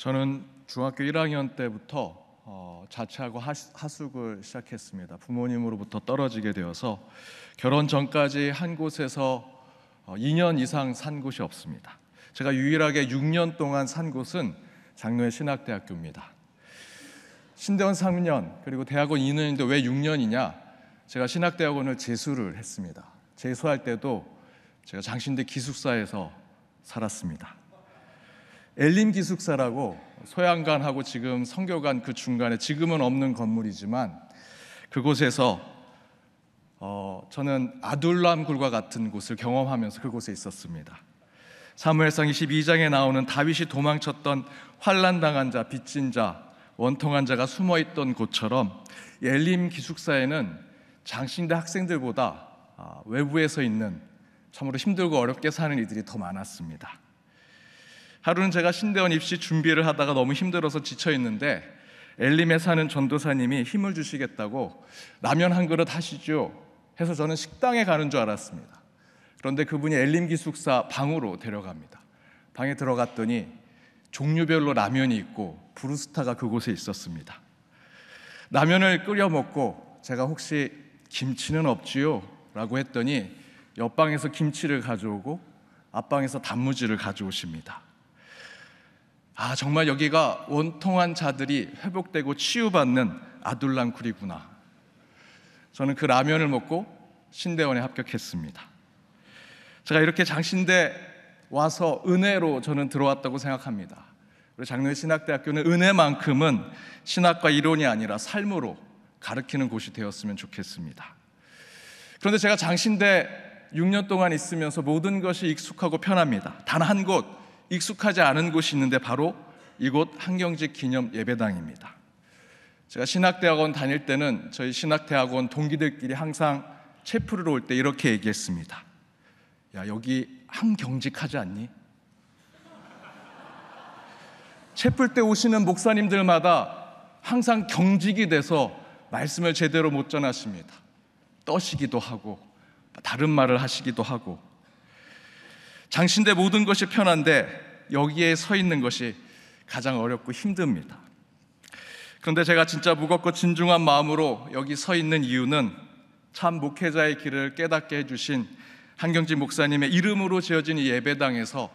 저는 중학교 1학년 때부터 어, 자취하고 하숙을 시작했습니다. 부모님으로부터 떨어지게 되어서 결혼 전까지 한 곳에서 2년 어, 이상 산 곳이 없습니다. 제가 유일하게 6년 동안 산 곳은 장로의 신학대학교입니다. 신대원 3년 그리고 대학원 2년인데 왜 6년이냐? 제가 신학대학원을 재수를 했습니다. 재수할 때도 제가 장신대 기숙사에서 살았습니다. 엘림 기숙사라고 소양관하고 지금 성교관 그 중간에 지금은 없는 건물이지만 그곳에서 어, 저는 아둘람 굴과 같은 곳을 경험하면서 그곳에 있었습니다. 사무엘상 22장에 나오는 다윗이 도망쳤던 환란 당한 자, 빚진 자, 원통한 자가 숨어 있던 곳처럼 엘림 기숙사에는 장신대 학생들보다 아, 외부에서 있는 참으로 힘들고 어렵게 사는 이들이 더 많았습니다. 하루는 제가 신대원 입시 준비를 하다가 너무 힘들어서 지쳐 있는데 엘림에 사는 전도사님이 힘을 주시겠다고 라면 한 그릇 하시죠. 해서 저는 식당에 가는 줄 알았습니다. 그런데 그분이 엘림 기숙사 방으로 데려갑니다. 방에 들어갔더니 종류별로 라면이 있고 브루스타가 그곳에 있었습니다. 라면을 끓여 먹고 제가 혹시 김치는 없지요? 라고 했더니 옆방에서 김치를 가져오고 앞방에서 단무지를 가져오십니다. 아, 정말 여기가 원통한 자들이 회복되고 치유받는 아둘랑쿨이구나 저는 그 라면을 먹고 신대원에 합격했습니다. 제가 이렇게 장신대 와서 은혜로 저는 들어왔다고 생각합니다. 그리 신학대학교는 은혜만큼은 신학과 이론이 아니라 삶으로 가르치는 곳이 되었으면 좋겠습니다. 그런데 제가 장신대 6년 동안 있으면서 모든 것이 익숙하고 편합니다. 단 한 곳, 익숙하지 않은 곳이 있는데 바로 이곳 한경직 기념 예배당입니다. 제가 신학대학원 다닐 때는 저희 신학대학원 동기들끼리 항상 체프를 올때 이렇게 얘기했습니다. 야, 여기 한경직하지 않니? 체플 때 오시는 목사님들마다 항상 경직이 돼서 말씀을 제대로 못 전하십니다. 떠시기도 하고, 다른 말을 하시기도 하고, 장신대 모든 것이 편한데 여기에 서 있는 것이 가장 어렵고 힘듭니다. 그런데 제가 진짜 무겁고 진중한 마음으로 여기 서 있는 이유는 참 목회자의 길을 깨닫게 해주신 한경진 목사님의 이름으로 지어진 이 예배당에서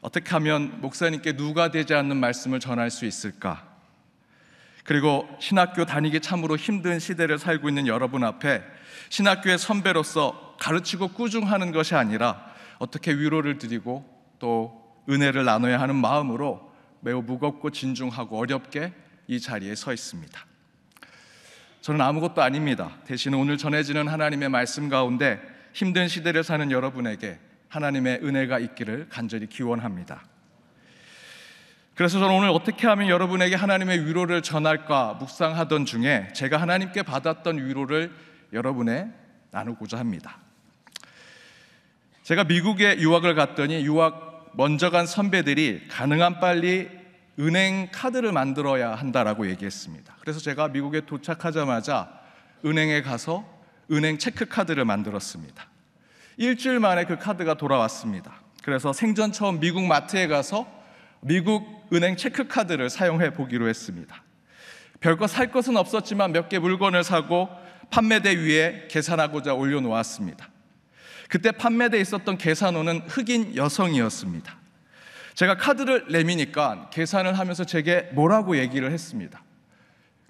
어떻게 하면 목사님께 누가 되지 않는 말씀을 전할 수 있을까? 그리고 신학교 다니기 참으로 힘든 시대를 살고 있는 여러분 앞에 신학교의 선배로서 가르치고 꾸중하는 것이 아니라 어떻게 위로를 드리고 또 은혜를 나눠야 하는 마음으로 매우 무겁고 진중하고 어렵게 이 자리에 서 있습니다. 저는 아무것도 아닙니다. 대신 오늘 전해지는 하나님의 말씀 가운데 힘든 시대를 사는 여러분에게 하나님의 은혜가 있기를 간절히 기원합니다. 그래서 저는 오늘 어떻게 하면 여러분에게 하나님의 위로를 전할까 묵상하던 중에 제가 하나님께 받았던 위로를 여러분의 나누고자 합니다. 제가 미국에 유학을 갔더니 유학 먼저 간 선배들이 가능한 빨리 은행 카드를 만들어야 한다라고 얘기했습니다. 그래서 제가 미국에 도착하자마자 은행에 가서 은행 체크카드를 만들었습니다. 일주일 만에 그 카드가 돌아왔습니다. 그래서 생전 처음 미국 마트에 가서 미국 은행 체크카드를 사용해 보기로 했습니다. 별거 살 것은 없었지만 몇 개 물건을 사고 판매대 위에 계산하고자 올려놓았습니다. 그때 판매돼 있었던 계산원은 흑인 여성이었습니다. 제가 카드를 내미니까 계산을 하면서 제게 뭐라고 얘기를 했습니다.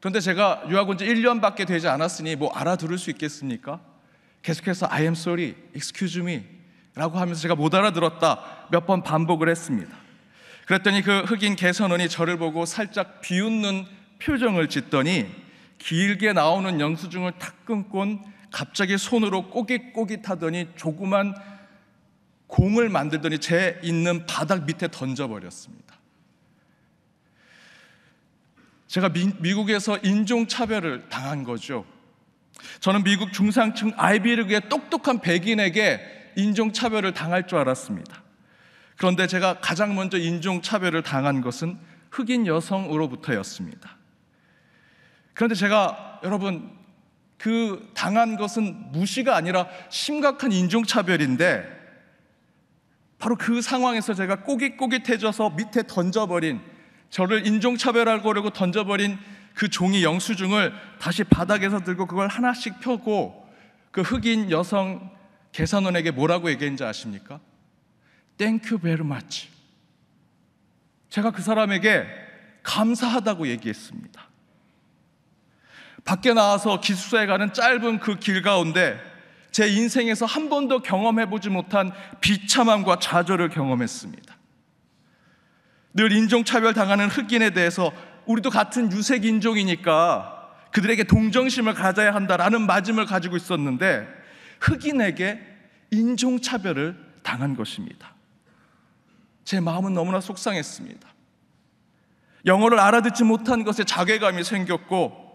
그런데 제가 유학 온 지 1년밖에 되지 않았으니 뭐 알아들을 수 있겠습니까? 계속해서 I am sorry, excuse me 라고 하면서 제가 못 알아들었다 몇 번 반복을 했습니다. 그랬더니 그 흑인 개선원이 저를 보고 살짝 비웃는 표정을 짓더니 길게 나오는 영수증을 탁 끊곤 갑자기 손으로 꼬깃꼬깃하더니 조그만 공을 만들더니 제 있는 바닥 밑에 던져버렸습니다. 제가 미, 국에서 인종차별을 당한 거죠. 저는 미국 중상층 아이비리그의 똑똑한 백인에게 인종차별을 당할 줄 알았습니다. 그런데 제가 가장 먼저 인종차별을 당한 것은 흑인 여성으로부터였습니다. 그런데 제가 여러분 그 당한 것은 무시가 아니라 심각한 인종차별인데 바로 그 상황에서 제가 꼬깃꼬깃해져서 밑에 던져버린 저를 인종차별하려고 던져버린 그 종이 영수증을 다시 바닥에서 들고 그걸 하나씩 펴고 그 흑인 여성 계산원에게 뭐라고 얘기했는지 아십니까? Thank you very much. 제가 그 사람에게 감사하다고 얘기했습니다. 밖에 나와서 기숙사에 가는 짧은 그 길 가운데 제 인생에서 한 번도 경험해보지 못한 비참함과 좌절을 경험했습니다. 늘 인종차별 당하는 흑인에 대해서 우리도 같은 유색 인종이니까 그들에게 동정심을 가져야 한다라는 맞음을 가지고 있었는데 흑인에게 인종차별을 당한 것입니다. 제 마음은 너무나 속상했습니다. 영어를 알아듣지 못한 것에 자괴감이 생겼고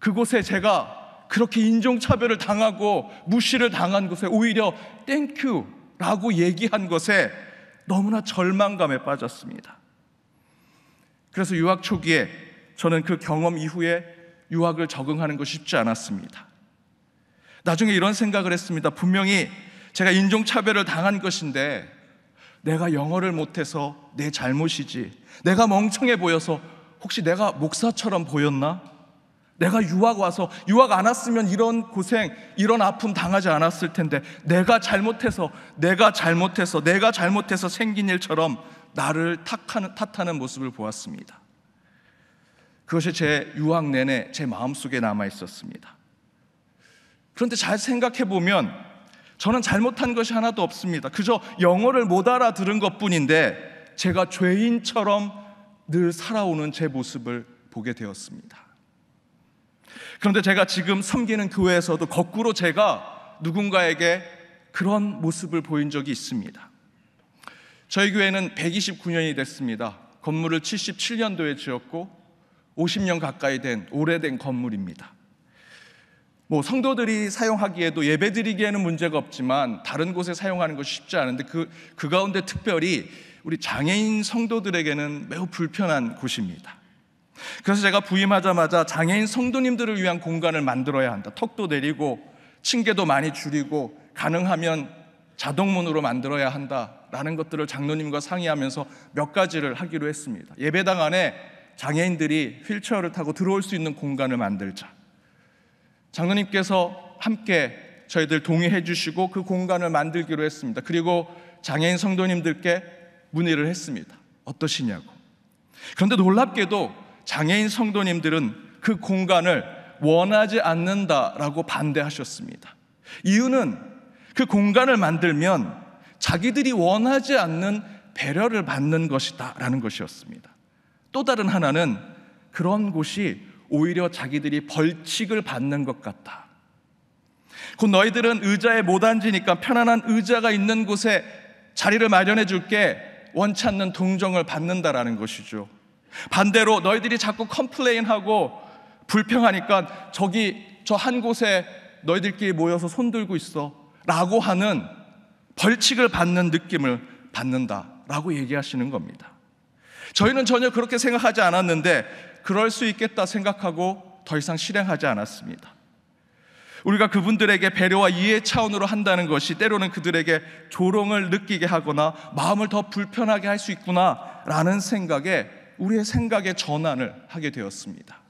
그곳에 제가 그렇게 인종차별을 당하고 무시를 당한 곳에 오히려 땡큐라고 얘기한 것에 너무나 절망감에 빠졌습니다. 그래서 유학 초기에 저는 그 경험 이후에 유학을 적응하는 것이 쉽지 않았습니다. 나중에 이런 생각을 했습니다. 분명히 제가 인종차별을 당한 것인데 내가 영어를 못해서 내 잘못이지. 내가 멍청해 보여서 혹시 내가 목사처럼 보였나? 내가 유학 와서 유학 안 왔으면 이런 고생, 이런 아픔 당하지 않았을 텐데 내가 잘못해서, 내가 잘못해서, 내가 잘못해서 생긴 일처럼 나를 탓하는, 탓하는 모습을 보았습니다. 그것이 제 유학 내내 제 마음속에 남아 있었습니다. 그런데 잘 생각해 보면 저는 잘못한 것이 하나도 없습니다. 그저 영어를 못 알아들은 것 뿐인데 제가 죄인처럼 늘 살아오는 제 모습을 보게 되었습니다. 그런데 제가 지금 섬기는 교회에서도 거꾸로 제가 누군가에게 그런 모습을 보인 적이 있습니다. 저희 교회는 129년이 됐습니다. 건물을 77년도에 지었고 50년 가까이 된 오래된 건물입니다. 뭐 성도들이 사용하기에도 예배드리기에는 문제가 없지만 다른 곳에 사용하는 것이 쉽지 않은데 그, 그 가운데 특별히 우리 장애인 성도들에게는 매우 불편한 곳입니다. 그래서 제가 부임하자마자 장애인 성도님들을 위한 공간을 만들어야 한다. 턱도 내리고 층계도 많이 줄이고 가능하면 자동문으로 만들어야 한다라는 것들을 장로님과 상의하면서 몇 가지를 하기로 했습니다. 예배당 안에 장애인들이 휠체어를 타고 들어올 수 있는 공간을 만들자. 장로님께서 함께 저희들 동의해 주시고 그 공간을 만들기로 했습니다. 그리고 장애인 성도님들께 문의를 했습니다. 어떠시냐고. 그런데 놀랍게도 장애인 성도님들은 그 공간을 원하지 않는다라고 반대하셨습니다. 이유는 그 공간을 만들면 자기들이 원하지 않는 배려를 받는 것이다라는 것이었습니다. 또 다른 하나는 그런 곳이 오히려 자기들이 벌칙을 받는 것 같다. 곧 너희들은 의자에 못 앉으니까 편안한 의자가 있는 곳에 자리를 마련해 줄게 원치 않는 동정을 받는다라는 것이죠. 반대로 너희들이 자꾸 컴플레인하고 불평하니까 저기 저 한 곳에 너희들끼리 모여서 손들고 있어 라고 하는 벌칙을 받는 느낌을 받는다 라고 얘기하시는 겁니다. 저희는 전혀 그렇게 생각하지 않았는데 그럴 수 있겠다 생각하고 더 이상 실행하지 않았습니다. 우리가 그분들에게 배려와 이해 차원으로 한다는 것이 때로는 그들에게 조롱을 느끼게 하거나 마음을 더 불편하게 할 수 있구나라는 생각에 우리의 생각의 전환을 하게 되었습니다.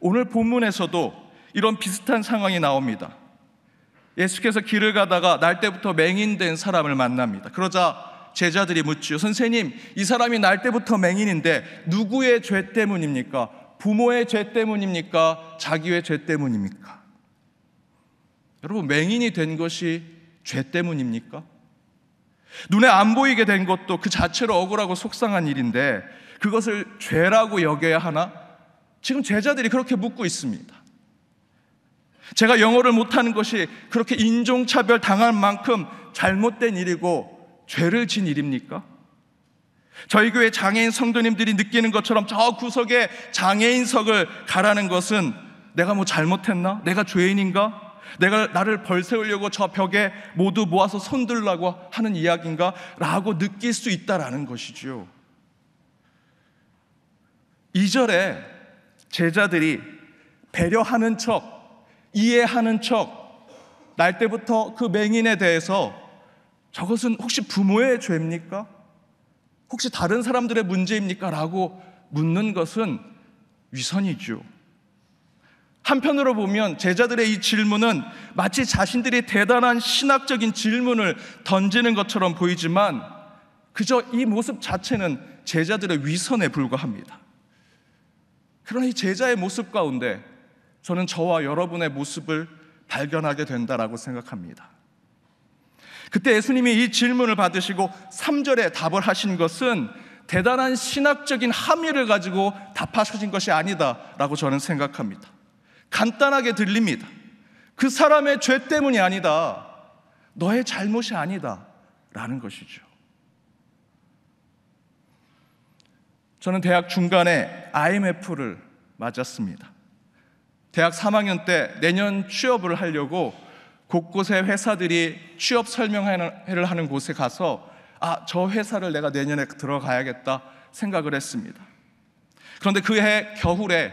오늘 본문에서도 이런 비슷한 상황이 나옵니다. 예수께서 길을 가다가 날때부터 맹인된 사람을 만납니다. 그러자 제자들이 묻지요. 선생님, 이 사람이 날때부터 맹인인데 누구의 죄 때문입니까? 부모의 죄 때문입니까? 자기의 죄 때문입니까? 여러분, 맹인이 된 것이 죄 때문입니까? 눈에 안 보이게 된 것도 그 자체로 억울하고 속상한 일인데 그것을 죄라고 여겨야 하나? 지금 제자들이 그렇게 묻고 있습니다. 제가 영어를 못하는 것이 그렇게 인종차별 당할 만큼 잘못된 일이고 죄를 진 일입니까? 저희 교회 장애인 성도님들이 느끼는 것처럼 저 구석에 장애인석을 가라는 것은 내가 뭐 잘못했나? 내가 죄인인가? 내가 나를 벌세우려고 저 벽에 모두 모아서 손들라고 하는 이야기인가? 라고 느낄 수 있다라는 것이지요. 2절에 제자들이 배려하는 척, 이해하는 척, 날 때부터 그 맹인에 대해서 저것은 혹시 부모의 죄입니까? 혹시 다른 사람들의 문제입니까? 라고 묻는 것은 위선이죠. 한편으로 보면 제자들의 이 질문은 마치 자신들이 대단한 신학적인 질문을 던지는 것처럼 보이지만 그저 이 모습 자체는 제자들의 위선에 불과합니다. 그러나 이 제자의 모습 가운데 저는 저와 여러분의 모습을 발견하게 된다라고 생각합니다. 그때 예수님이 이 질문을 받으시고 3절에 답을 하신 것은 대단한 신학적인 함의를 가지고 답하신 것이 아니다라고 저는 생각합니다. 간단하게 들립니다. 그 사람의 죄 때문이 아니다. 너의 잘못이 아니다. 라는 것이죠. 저는 대학 중간에 IMF를 맞았습니다. 대학 3학년 때 내년 취업을 하려고 곳곳에 회사들이 취업 설명회를 하는 곳에 가서 아, 저 회사를 내가 내년에 들어가야겠다 생각을 했습니다. 그런데 그 해 겨울에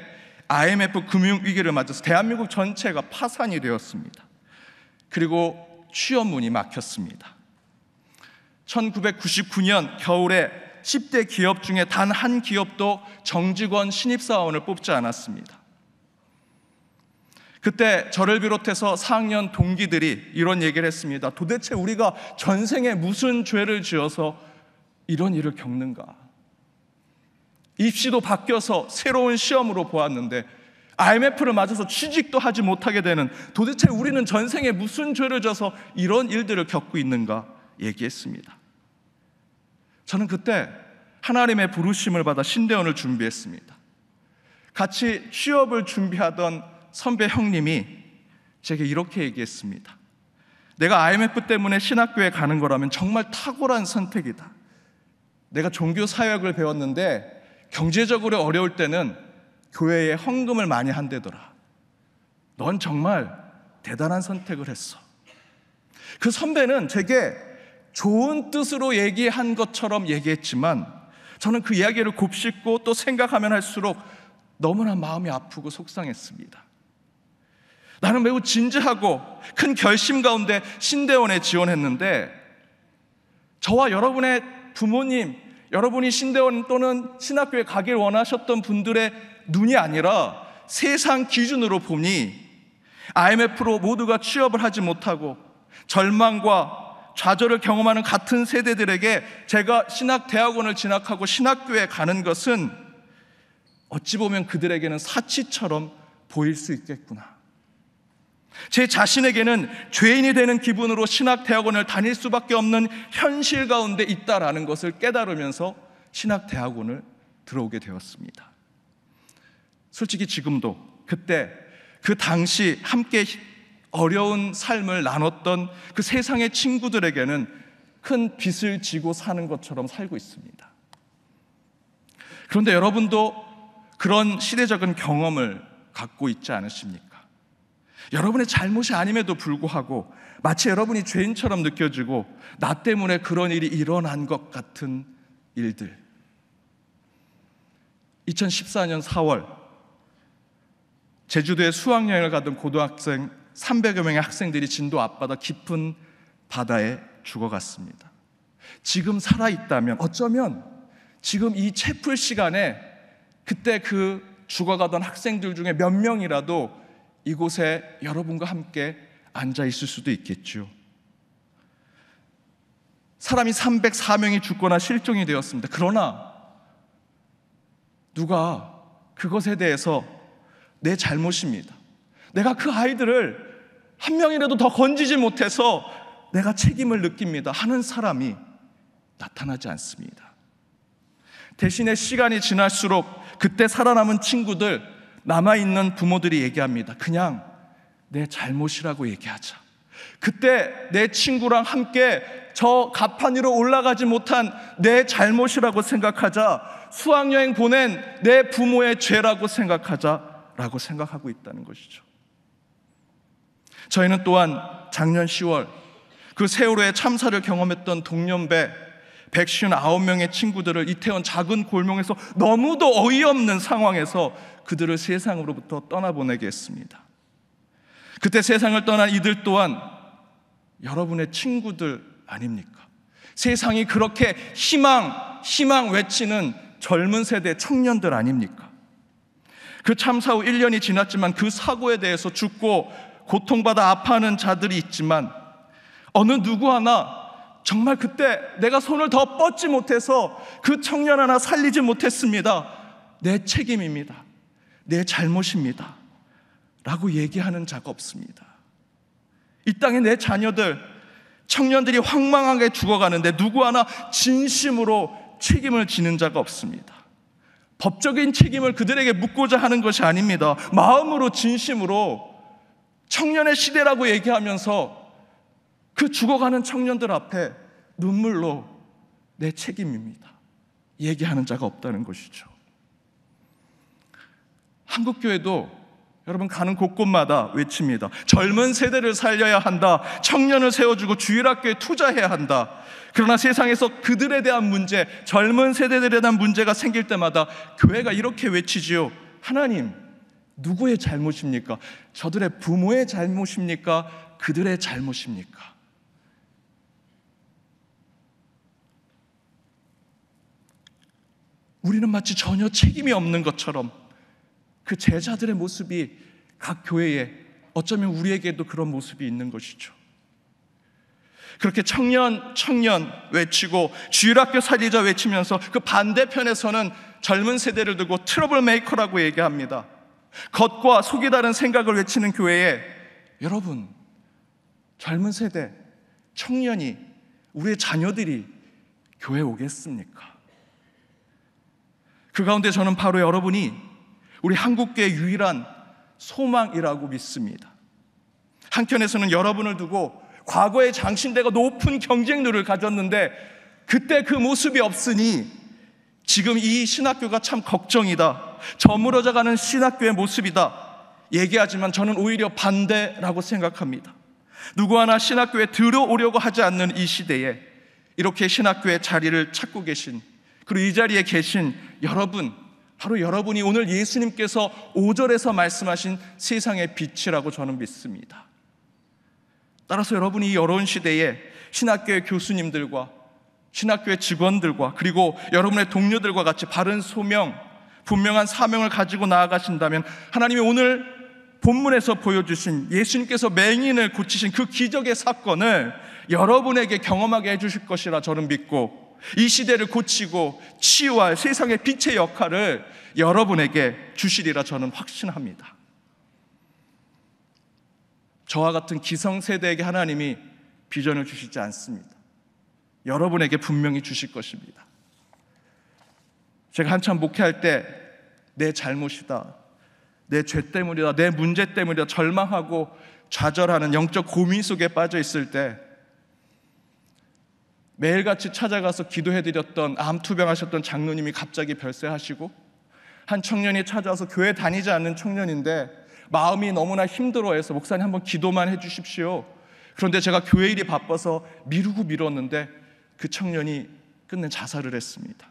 IMF 금융위기를 맞아서 대한민국 전체가 파산이 되었습니다. 그리고 취업문이 막혔습니다. 1999년 겨울에 10대 기업 중에 단 한 기업도 정직원 신입사원을 뽑지 않았습니다. 그때 저를 비롯해서 4학년 동기들이 이런 얘기를 했습니다. 도대체 우리가 전생에 무슨 죄를 지어서 이런 일을 겪는가? 입시도 바뀌어서 새로운 시험으로 보았는데 IMF를 맞아서 취직도 하지 못하게 되는 도대체 우리는 전생에 무슨 죄를 져서 이런 일들을 겪고 있는가 얘기했습니다. 저는 그때 하나님의 부르심을 받아 신대원을 준비했습니다. 같이 취업을 준비하던 선배 형님이 제게 이렇게 얘기했습니다. 내가 IMF 때문에 신학교에 가는 거라면 정말 탁월한 선택이다. 내가 종교 사역을 배웠는데 경제적으로 어려울 때는 교회에 헌금을 많이 한대더라. 넌 정말 대단한 선택을 했어. 그 선배는 제게 좋은 뜻으로 얘기한 것처럼 얘기했지만 저는 그 이야기를 곱씹고 또 생각하면 할수록 너무나 마음이 아프고 속상했습니다. 나는 매우 진지하고 큰 결심 가운데 신대원에 지원했는데 저와 여러분의 부모님, 여러분이 신대원 또는 신학교에 가길 원하셨던 분들의 눈이 아니라 세상 기준으로 보니 IMF로 모두가 취업을 하지 못하고 절망과 좌절을 경험하는 같은 세대들에게 제가 신학대학원을 진학하고 신학교에 가는 것은 어찌 보면 그들에게는 사치처럼 보일 수 있겠구나. 제 자신에게는 죄인이 되는 기분으로 신학대학원을 다닐 수밖에 없는 현실 가운데 있다라는 것을 깨달으면서 신학대학원을 들어오게 되었습니다. 솔직히 지금도 그때 그 당시 함께 어려운 삶을 나눴던 그 세상의 친구들에게는 큰 빚을 지고 사는 것처럼 살고 있습니다. 그런데 여러분도 그런 시대적인 경험을 갖고 있지 않으십니까? 여러분의 잘못이 아님에도 불구하고 마치 여러분이 죄인처럼 느껴지고 나 때문에 그런 일이 일어난 것 같은 일들. 2014년 4월 제주도에 수학여행을 가던 고등학생 300여 명의 학생들이 진도 앞바다 깊은 바다에 죽어갔습니다. 지금 살아있다면 어쩌면 지금 이 채플 시간에 그때 그 죽어가던 학생들 중에 몇 명이라도 이곳에 여러분과 함께 앉아 있을 수도 있겠죠. 사람이 304명이 죽거나 실종이 되었습니다. 그러나 누가 그것에 대해서 내 잘못입니다. 내가 그 아이들을 한 명이라도 더 건지지 못해서 내가 책임을 느낍니다. 하는 사람이 나타나지 않습니다. 대신에 시간이 지날수록 그때 살아남은 친구들, 남아있는 부모들이 얘기합니다. 그냥 내 잘못이라고 얘기하자. 그때 내 친구랑 함께 저 가판위로 올라가지 못한 내 잘못이라고 생각하자. 수학여행 보낸 내 부모의 죄라고 생각하자. 라고 생각하고 있다는 것이죠. 저희는 또한 작년 10월 그 세월호의 참사를 경험했던 동년배 159명의 친구들을 이태원 작은 골목에서 너무도 어이없는 상황에서 그들을 세상으로부터 떠나보내게 했습니다. 그때 세상을 떠난 이들 또한 여러분의 친구들 아닙니까? 세상이 그렇게 희망, 희망 외치는 젊은 세대 청년들 아닙니까? 그 참사 후 1년이 지났지만 그 사고에 대해서 죽고 고통받아 아파하는 자들이 있지만 어느 누구 하나 정말 그때 내가 손을 더 뻗지 못해서 그 청년 하나 살리지 못했습니다. 내 책임입니다. 내 잘못입니다. 라고 얘기하는 자가 없습니다. 이 땅에 내 자녀들, 청년들이 황망하게 죽어가는데 누구 하나 진심으로 책임을 지는 자가 없습니다. 법적인 책임을 그들에게 묻고자 하는 것이 아닙니다. 마음으로 진심으로 청년의 시대라고 얘기하면서 그 죽어가는 청년들 앞에 눈물로 내 책임입니다. 얘기하는 자가 없다는 것이죠. 한국교회도 여러분 가는 곳곳마다 외칩니다. 젊은 세대를 살려야 한다. 청년을 세워주고 주일학교에 투자해야 한다. 그러나 세상에서 그들에 대한 문제, 젊은 세대들에 대한 문제가 생길 때마다 교회가 이렇게 외치지요. 하나님, 누구의 잘못입니까? 저들의 부모의 잘못입니까? 그들의 잘못입니까? 우리는 마치 전혀 책임이 없는 것처럼 그 제자들의 모습이 각 교회에 어쩌면 우리에게도 그런 모습이 있는 것이죠. 그렇게 청년, 청년 외치고 주일학교 살리자 외치면서 그 반대편에서는 젊은 세대를 두고 트러블 메이커라고 얘기합니다. 겉과 속이 다른 생각을 외치는 교회에 여러분, 젊은 세대, 청년이, 우리의 자녀들이 교회 오겠습니까? 그 가운데 저는 바로 여러분이 우리 한국교의 유일한 소망이라고 믿습니다. 한켠에서는 여러분을 두고 과거의 장신대가 높은 경쟁률을 가졌는데 그때 그 모습이 없으니 지금 이 신학교가 참 걱정이다. 저물어져 가는 신학교의 모습이다. 얘기하지만 저는 오히려 반대라고 생각합니다. 누구 하나 신학교에 들어오려고 하지 않는 이 시대에 이렇게 신학교의 자리를 찾고 계신 그리고 이 자리에 계신 여러분, 바로 여러분이 오늘 예수님께서 5절에서 말씀하신 세상의 빛이라고 저는 믿습니다. 따라서 여러분이 이어 시대에 신학교의 교수님들과 신학교의 직원들과 그리고 여러분의 동료들과 같이 바른 소명, 분명한 사명을 가지고 나아가신다면 하나님이 오늘 본문에서 보여주신 예수님께서 맹인을 고치신 그 기적의 사건을 여러분에게 경험하게 해주실 것이라 저는 믿고 이 시대를 고치고 치유할 세상의 빛의 역할을 여러분에게 주시리라 저는 확신합니다. 저와 같은 기성세대에게 하나님이 비전을 주시지 않습니다. 여러분에게 분명히 주실 것입니다. 제가 한참 목회할 때 내 잘못이다. 내 죄 때문이다. 내 문제 때문이다. 절망하고 좌절하는 영적 고민 속에 빠져 있을 때 매일같이 찾아가서 기도해드렸던 암투병하셨던 장로님이 갑자기 별세하시고 한 청년이 찾아와서 교회 다니지 않는 청년인데 마음이 너무나 힘들어해서 목사님 한 번 기도만 해주십시오. 그런데 제가 교회 일이 바빠서 미루고 미뤘는데 그 청년이 끝내 자살을 했습니다.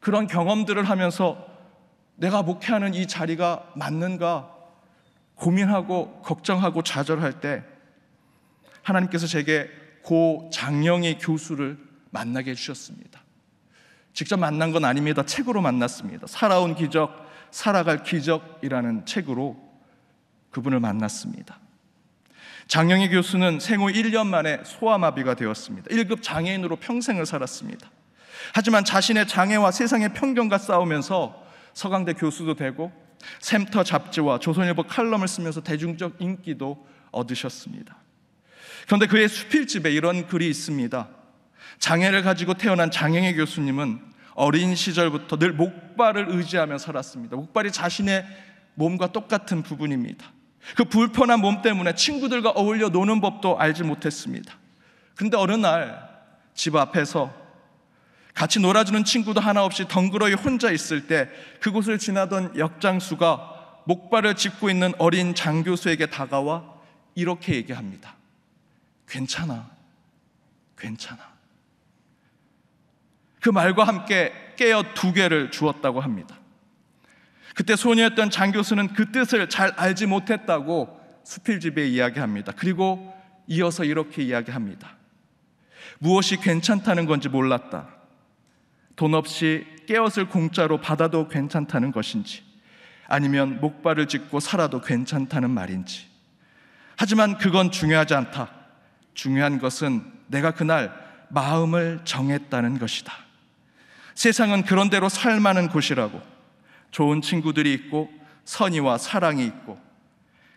그런 경험들을 하면서 내가 목회하는 이 자리가 맞는가 고민하고 걱정하고 좌절할 때 하나님께서 제게 고 장영의 교수를 만나게 해주셨습니다. 직접 만난 건 아닙니다. 책으로 만났습니다. 살아온 기적, 살아갈 기적이라는 책으로 그분을 만났습니다. 장영희 교수는 생후 1년 만에 소아마비가 되었습니다. 1급 장애인으로 평생을 살았습니다. 하지만 자신의 장애와 세상의 편견과 싸우면서 서강대 교수도 되고 샘터 잡지와 조선일보 칼럼을 쓰면서 대중적 인기도 얻으셨습니다. 그런데 그의 수필집에 이런 글이 있습니다. 장애를 가지고 태어난 장영애 교수님은 어린 시절부터 늘 목발을 의지하며 살았습니다. 목발이 자신의 몸과 똑같은 부분입니다. 그 불편한 몸 때문에 친구들과 어울려 노는 법도 알지 못했습니다. 근데 어느 날 집 앞에서 같이 놀아주는 친구도 하나 없이 덩그러니 혼자 있을 때 그곳을 지나던 역장수가 목발을 짚고 있는 어린 장 교수에게 다가와 이렇게 얘기합니다. 괜찮아. 괜찮아. 그 말과 함께 깨어 두 개를 주었다고 합니다. 그때 소녀였던 장 교수는 그 뜻을 잘 알지 못했다고 수필집에 이야기합니다. 그리고 이어서 이렇게 이야기합니다. 무엇이 괜찮다는 건지 몰랐다. 돈 없이 깨엇을 공짜로 받아도 괜찮다는 것인지, 아니면 목발을 짚고 살아도 괜찮다는 말인지. 하지만 그건 중요하지 않다. 중요한 것은 내가 그날 마음을 정했다는 것이다. 세상은 그런대로 살만한 곳이라고 좋은 친구들이 있고 선의와 사랑이 있고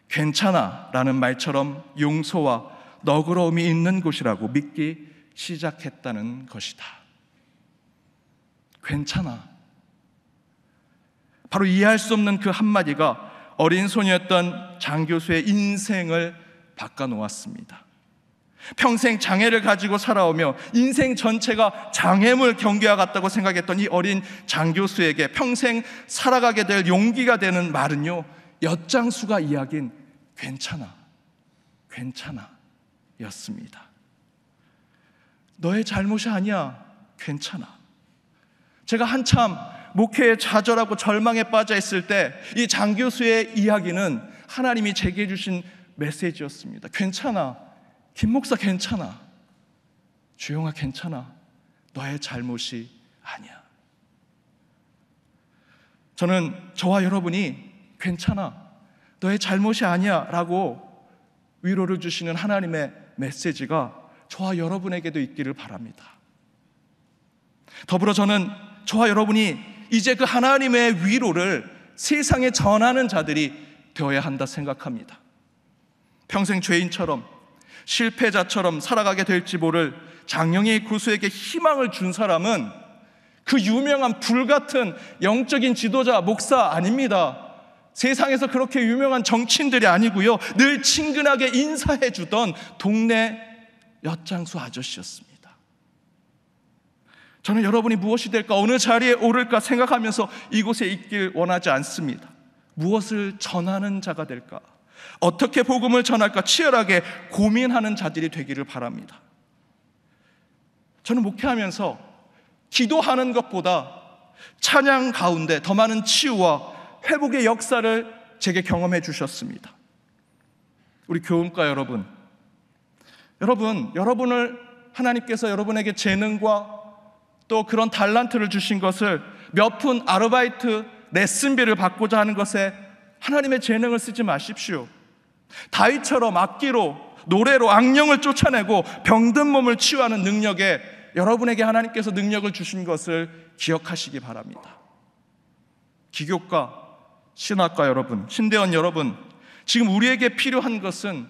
괜찮아 라는 말처럼 용서와 너그러움이 있는 곳이라고 믿기 시작했다는 것이다. 괜찮아. 바로 이해할 수 없는 그 한마디가 어린 소녀였던 장 교수의 인생을 바꿔놓았습니다. 평생 장애를 가지고 살아오며 인생 전체가 장애물 경계와 같다고 생각했던 이 어린 장 교수에게 평생 살아가게 될 용기가 되는 말은요, 엿장수가 이야기인 괜찮아, 괜찮아 였습니다. 너의 잘못이 아니야, 괜찮아. 제가 한참 목회에 좌절하고 절망에 빠져 있을 때 이 장 교수의 이야기는 하나님이 제게 주신 메시지였습니다. 괜찮아. 김 목사 괜찮아. 주영아 괜찮아. 너의 잘못이 아니야. 저는 저와 여러분이 괜찮아. 너의 잘못이 아니야. 라고 위로를 주시는 하나님의 메시지가 저와 여러분에게도 있기를 바랍니다. 더불어 저는 저와 여러분이 이제 그 하나님의 위로를 세상에 전하는 자들이 되어야 한다 생각합니다. 평생 죄인처럼 실패자처럼 살아가게 될지 모를 장영희 고수에게 희망을 준 사람은 그 유명한 불같은 영적인 지도자, 목사 아닙니다. 세상에서 그렇게 유명한 정치인들이 아니고요. 늘 친근하게 인사해 주던 동네 엿장수 아저씨였습니다. 저는 여러분이 무엇이 될까, 어느 자리에 오를까 생각하면서 이곳에 있길 원하지 않습니다. 무엇을 전하는 자가 될까? 어떻게 복음을 전할까 치열하게 고민하는 자들이 되기를 바랍니다. 저는 목회하면서 기도하는 것보다 찬양 가운데 더 많은 치유와 회복의 역사를 제게 경험해 주셨습니다. 우리 교훈과 여러분, 여러분, 여러분을 하나님께서 여러분에게 재능과 또 그런 달란트를 주신 것을 몇 푼 아르바이트 레슨비를 받고자 하는 것에 하나님의 재능을 쓰지 마십시오. 다윗처럼 악기로 노래로 악령을 쫓아내고 병든 몸을 치유하는 능력에 여러분에게 하나님께서 능력을 주신 것을 기억하시기 바랍니다. 기교과 신학과 여러분, 신대원 여러분, 지금 우리에게 필요한 것은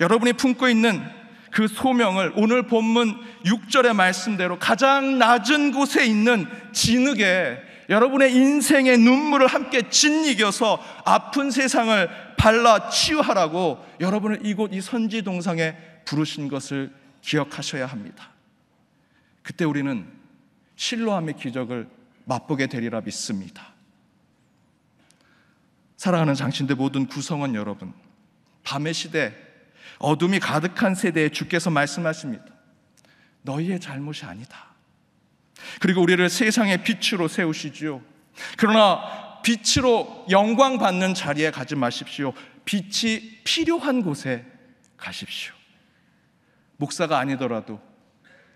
여러분이 품고 있는 그 소명을 오늘 본문 6절의 말씀대로 가장 낮은 곳에 있는 진흙에 여러분의 인생의 눈물을 함께 짓이겨서 아픈 세상을 발라 치유하라고 여러분을 이곳 이 선지 동상에 부르신 것을 기억하셔야 합니다. 그때 우리는 실로함의 기적을 맛보게 되리라 믿습니다. 사랑하는 장신대 모든 구성원 여러분, 밤의 시대, 어둠이 가득한 세대에 주께서 말씀하십니다. 너희의 잘못이 아니다. 그리고 우리를 세상의 빛으로 세우시지요. 그러나 빛으로 영광 받는 자리에 가지 마십시오. 빛이 필요한 곳에 가십시오. 목사가 아니더라도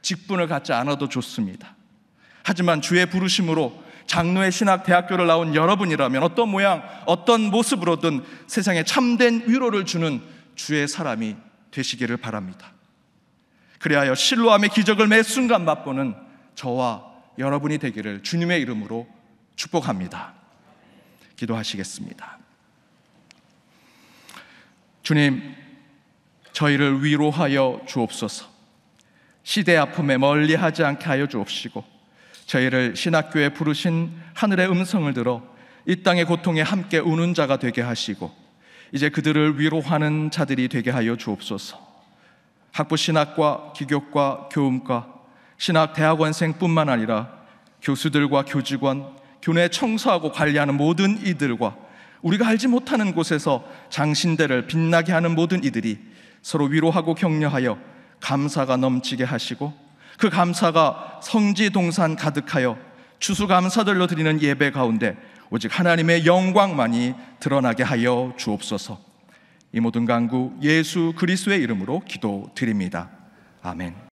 직분을 갖지 않아도 좋습니다. 하지만 주의 부르심으로 장로의 신학 대학교를 나온 여러분이라면 어떤 모양, 어떤 모습으로든 세상에 참된 위로를 주는 주의 사람이 되시기를 바랍니다. 그리하여 실로함의 기적을 매 순간 맛보는 저와 여러분이 되기를 주님의 이름으로 축복합니다. 기도하시겠습니다. 주님, 저희를 위로하여 주옵소서. 시대 아픔에 멀리 하지 않게 하여 주옵시고, 저희를 신학교에 부르신 하늘의 음성을 들어 이 땅의 고통에 함께 우는 자가 되게 하시고, 이제 그들을 위로하는 자들이 되게 하여 주옵소서. 학부 신학과, 기교과, 교음과, 신학 대학원생뿐만 아니라 교수들과 교직원, 교내 청소하고 관리하는 모든 이들과 우리가 알지 못하는 곳에서 장신대를 빛나게 하는 모든 이들이 서로 위로하고 격려하여 감사가 넘치게 하시고 그 감사가 성지 동산 가득하여 추수감사들로 드리는 예배 가운데 오직 하나님의 영광만이 드러나게 하여 주옵소서. 이 모든 간구 예수 그리스도의 이름으로 기도드립니다. 아멘.